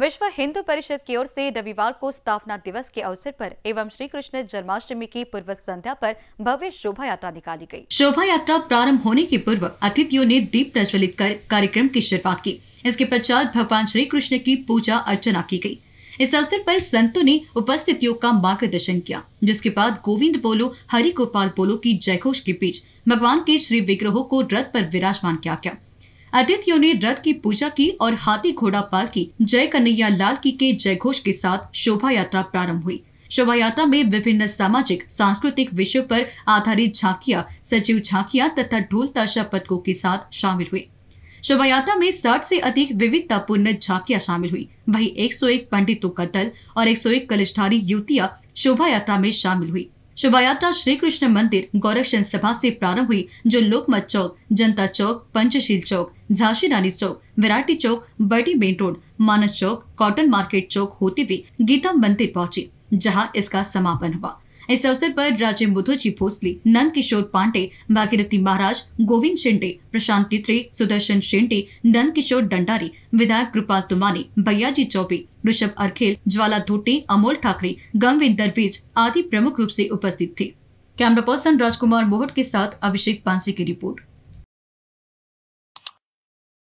विश्व हिंदू परिषद की ओर से रविवार को स्थापना दिवस के अवसर पर एवं श्री कृष्ण जन्माष्टमी की पूर्व संध्या पर भव्य शोभा यात्रा निकाली गई। शोभा यात्रा प्रारंभ होने के पूर्व अतिथियों ने दीप प्रज्वलित कर कार्यक्रम की शुरुआत की इसके पश्चात भगवान श्री कृष्ण की पूजा अर्चना की गयी इस अवसर पर संतों ने उपस्थितियों का मार्गदर्शन किया जिसके बाद गोविंद बोलो हरि गोपाल बोलो की जयघोष के बीच भगवान के श्री विग्रहों को रथ पर विराजमान किया गया अतिथियों ने रथ की पूजा की और हाथी घोड़ा पालकी की जय कन्हैया लाल की के जय घोष के साथ शोभा यात्रा प्रारंभ हुई शोभा यात्रा में विभिन्न सामाजिक सांस्कृतिक विषयों पर आधारित झांकिया सचिव झांकिया तथा ढोल ताशा पदकों के साथ शामिल हुए शोभा यात्रा में साठ से अधिक विविधतापूर्ण झांकिया शामिल हुई वही 101 पंडितों का दल और 101 सौ युवतियां शोभा यात्रा में शामिल हुई शोभा यात्रा श्री कृष्ण मंदिर गोरक्षण सभा से प्रारंभ हुई जो लोकमत चौक जनता चौक पंचशील चौक झांसी रानी चौक विराटी चौक बड़ी मेन रोड मानस चौक कॉटन मार्केट चौक होते हुए गीता मंदिर पहुंची जहां इसका समापन हुआ इस अवसर पर राजे मुधोजी भोसले नंद किशोर पांडे भागीरथी महाराज गोविंद शिंडे प्रशांत तित्रे सुदर्शन शिंडे नंद किशोर डंडारी विधायक कृपाल तुमानी भैयाजी चौबे ऋषभ अरखेल ज्वाला धोटे अमोल ठाकरे गंगवीर दरवेज आदि प्रमुख रूप से उपस्थित थे कैमरा पर्सन राजकुमार मोहट के साथ अभिषेक पांसी की रिपोर्ट